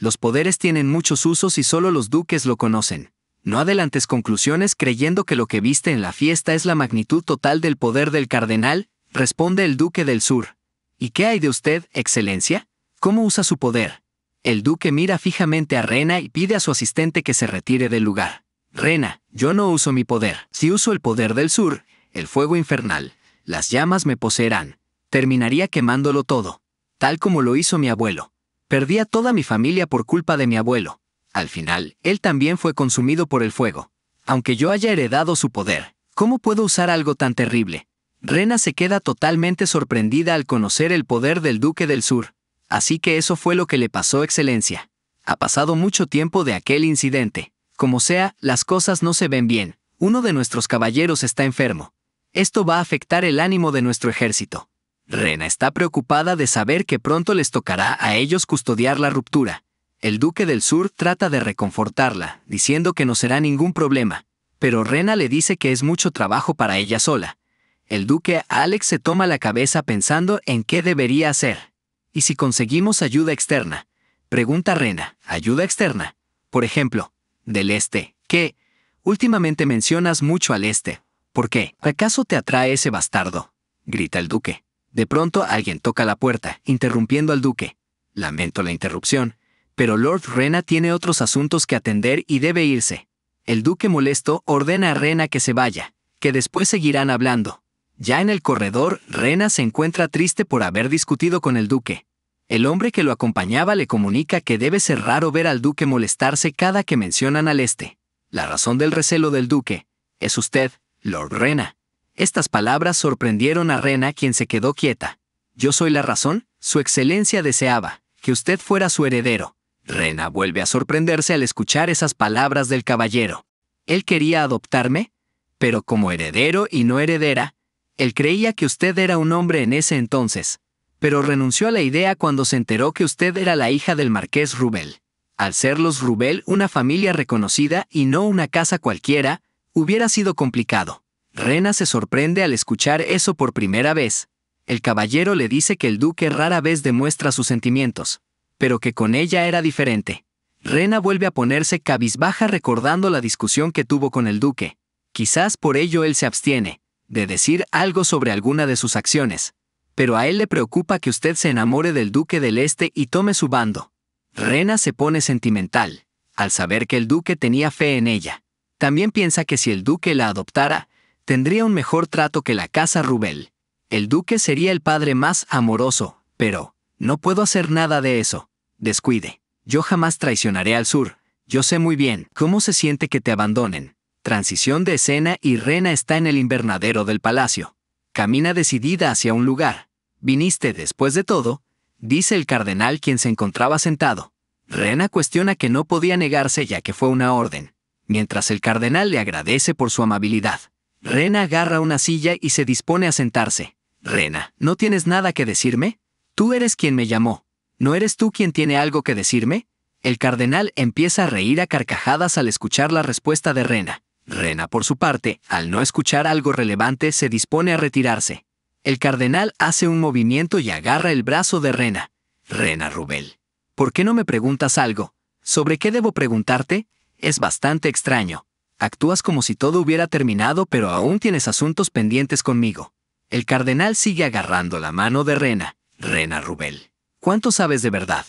Los poderes tienen muchos usos y solo los duques lo conocen. No adelantes conclusiones creyendo que lo que viste en la fiesta es la magnitud total del poder del cardenal, responde el duque del sur. ¿Y qué hay de usted, excelencia? ¿Cómo usa su poder? El duque mira fijamente a Rena y pide a su asistente que se retire del lugar. Rena, yo no uso mi poder. Si uso el poder del sur, el fuego infernal, las llamas me poseerán. Terminaría quemándolo todo, tal como lo hizo mi abuelo. Perdí a toda mi familia por culpa de mi abuelo. Al final, él también fue consumido por el fuego. Aunque yo haya heredado su poder, ¿cómo puedo usar algo tan terrible? Rena se queda totalmente sorprendida al conocer el poder del Duque del Sur. Así que eso fue lo que le pasó Excelencia. Ha pasado mucho tiempo de aquel incidente. Como sea, las cosas no se ven bien. Uno de nuestros caballeros está enfermo. Esto va a afectar el ánimo de nuestro ejército. Rena está preocupada de saber que pronto les tocará a ellos custodiar la ruptura. El duque del sur trata de reconfortarla, diciendo que no será ningún problema, pero Rena le dice que es mucho trabajo para ella sola. El duque Alex se toma la cabeza pensando en qué debería hacer. ¿Y si conseguimos ayuda externa? Pregunta Rena, ayuda externa. Por ejemplo, del este, ¿Qué? últimamente mencionas mucho al este. ¿Por qué? ¿Acaso te atrae ese bastardo? grita el duque. De pronto alguien toca la puerta, interrumpiendo al duque. Lamento la interrupción, pero Lord Rena tiene otros asuntos que atender y debe irse. El duque molesto ordena a Rena que se vaya, que después seguirán hablando. Ya en el corredor, Rena se encuentra triste por haber discutido con el duque. El hombre que lo acompañaba le comunica que debe ser raro ver al duque molestarse cada que mencionan al este. La razón del recelo del duque es usted, Lord Rena. Estas palabras sorprendieron a Rena, quien se quedó quieta. Yo soy la razón, Su Excelencia deseaba que usted fuera su heredero. Rena vuelve a sorprenderse al escuchar esas palabras del caballero. Él quería adoptarme, pero como heredero y no heredera, él creía que usted era un hombre en ese entonces, pero renunció a la idea cuando se enteró que usted era la hija del marqués Rubel. Al ser los Rubel una familia reconocida y no una casa cualquiera, hubiera sido complicado. Rena se sorprende al escuchar eso por primera vez. El caballero le dice que el duque rara vez demuestra sus sentimientos, pero que con ella era diferente. Rena vuelve a ponerse cabizbaja recordando la discusión que tuvo con el duque. Quizás por ello él se abstiene, de decir algo sobre alguna de sus acciones, pero a él le preocupa que usted se enamore del duque del Este y tome su bando. Rena se pone sentimental, al saber que el duque tenía fe en ella. También piensa que si el duque la adoptara, tendría un mejor trato que la casa Rubel. El duque sería el padre más amoroso, pero, no puedo hacer nada de eso. Descuide. Yo jamás traicionaré al sur. Yo sé muy bien cómo se siente que te abandonen. Transición de escena y Rena está en el invernadero del palacio. Camina decidida hacia un lugar. Viniste después de todo, dice el cardenal quien se encontraba sentado. Rena cuestiona que no podía negarse ya que fue una orden, mientras el cardenal le agradece por su amabilidad. Rena agarra una silla y se dispone a sentarse. Rena, ¿no tienes nada que decirme? Tú eres quien me llamó. ¿No eres tú quien tiene algo que decirme? El cardenal empieza a reír a carcajadas al escuchar la respuesta de Rena. Rena, por su parte, al no escuchar algo relevante, se dispone a retirarse. El cardenal hace un movimiento y agarra el brazo de Rena. Rena Rubel, ¿por qué no me preguntas algo? ¿Sobre qué debo preguntarte? Es bastante extraño. Actúas como si todo hubiera terminado, pero aún tienes asuntos pendientes conmigo. El cardenal sigue agarrando la mano de Rena. Rena Rubel, ¿cuánto sabes de verdad?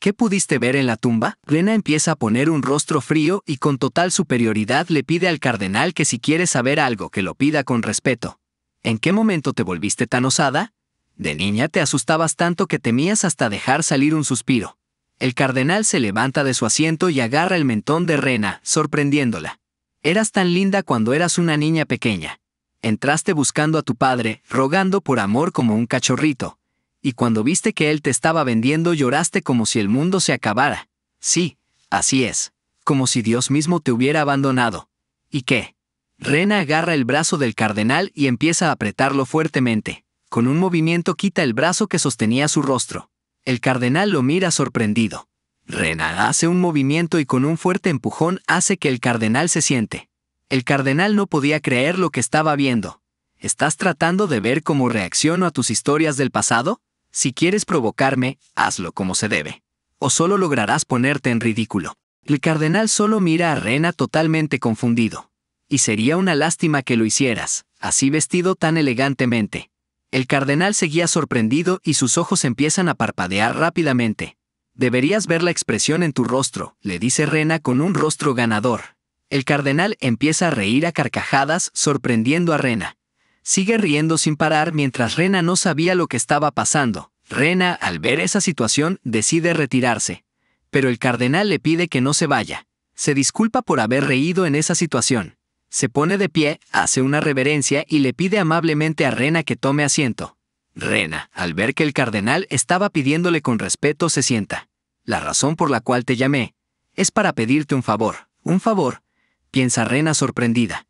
¿Qué pudiste ver en la tumba? Rena empieza a poner un rostro frío y con total superioridad le pide al cardenal que si quiere saber algo que lo pida con respeto. ¿En qué momento te volviste tan osada? De niña te asustabas tanto que temías hasta dejar salir un suspiro. El cardenal se levanta de su asiento y agarra el mentón de Rena, sorprendiéndola. Eras tan linda cuando eras una niña pequeña. Entraste buscando a tu padre, rogando por amor como un cachorrito y cuando viste que él te estaba vendiendo lloraste como si el mundo se acabara. Sí, así es, como si Dios mismo te hubiera abandonado. ¿Y qué? Rena agarra el brazo del cardenal y empieza a apretarlo fuertemente. Con un movimiento quita el brazo que sostenía su rostro. El cardenal lo mira sorprendido. Rena hace un movimiento y con un fuerte empujón hace que el cardenal se siente. El cardenal no podía creer lo que estaba viendo. ¿Estás tratando de ver cómo reacciono a tus historias del pasado? Si quieres provocarme, hazlo como se debe. O solo lograrás ponerte en ridículo. El cardenal solo mira a Rena totalmente confundido. Y sería una lástima que lo hicieras, así vestido tan elegantemente. El cardenal seguía sorprendido y sus ojos empiezan a parpadear rápidamente. Deberías ver la expresión en tu rostro, le dice Rena con un rostro ganador. El cardenal empieza a reír a carcajadas, sorprendiendo a Rena. Sigue riendo sin parar mientras Rena no sabía lo que estaba pasando. Rena, al ver esa situación, decide retirarse. Pero el cardenal le pide que no se vaya. Se disculpa por haber reído en esa situación. Se pone de pie, hace una reverencia y le pide amablemente a Rena que tome asiento. Rena, al ver que el cardenal estaba pidiéndole con respeto, se sienta. La razón por la cual te llamé es para pedirte un favor. ¿Un favor? piensa Rena sorprendida.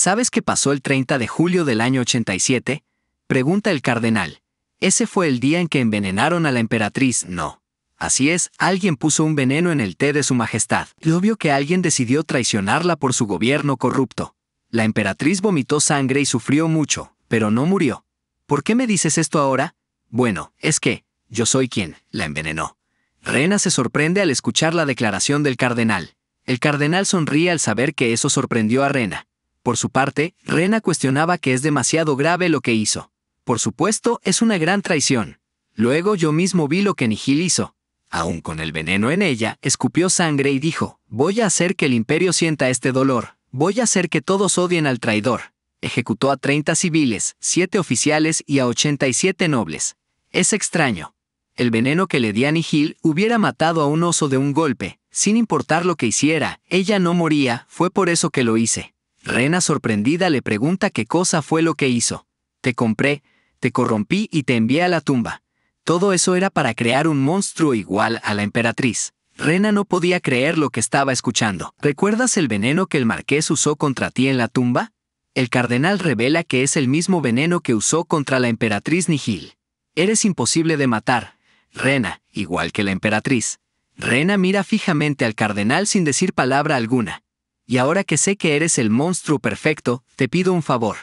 ¿Sabes qué pasó el 30 de julio del año 87? Pregunta el cardenal. Ese fue el día en que envenenaron a la emperatriz, no. Así es, alguien puso un veneno en el té de su majestad. Y obvio que alguien decidió traicionarla por su gobierno corrupto. La emperatriz vomitó sangre y sufrió mucho, pero no murió. ¿Por qué me dices esto ahora? Bueno, es que, yo soy quien la envenenó. Rena se sorprende al escuchar la declaración del cardenal. El cardenal sonríe al saber que eso sorprendió a Rena. Por su parte, Rena cuestionaba que es demasiado grave lo que hizo. Por supuesto, es una gran traición. Luego yo mismo vi lo que Nihil hizo. Aún con el veneno en ella, escupió sangre y dijo, voy a hacer que el imperio sienta este dolor, voy a hacer que todos odien al traidor. Ejecutó a 30 civiles, 7 oficiales y a 87 nobles. Es extraño. El veneno que le di a Nihil hubiera matado a un oso de un golpe, sin importar lo que hiciera, ella no moría, fue por eso que lo hice. Rena sorprendida le pregunta qué cosa fue lo que hizo. Te compré, te corrompí y te envié a la tumba. Todo eso era para crear un monstruo igual a la emperatriz. Rena no podía creer lo que estaba escuchando. ¿Recuerdas el veneno que el marqués usó contra ti en la tumba? El cardenal revela que es el mismo veneno que usó contra la emperatriz Nihil. Eres imposible de matar, Rena, igual que la emperatriz. Rena mira fijamente al cardenal sin decir palabra alguna y ahora que sé que eres el monstruo perfecto, te pido un favor.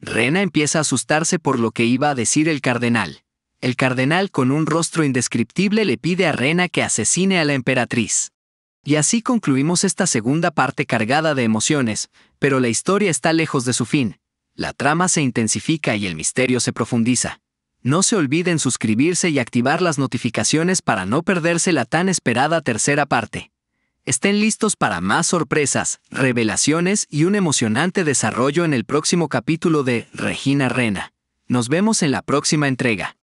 Rena empieza a asustarse por lo que iba a decir el cardenal. El cardenal con un rostro indescriptible le pide a Rena que asesine a la emperatriz. Y así concluimos esta segunda parte cargada de emociones, pero la historia está lejos de su fin. La trama se intensifica y el misterio se profundiza. No se olviden suscribirse y activar las notificaciones para no perderse la tan esperada tercera parte. Estén listos para más sorpresas, revelaciones y un emocionante desarrollo en el próximo capítulo de Regina Rena. Nos vemos en la próxima entrega.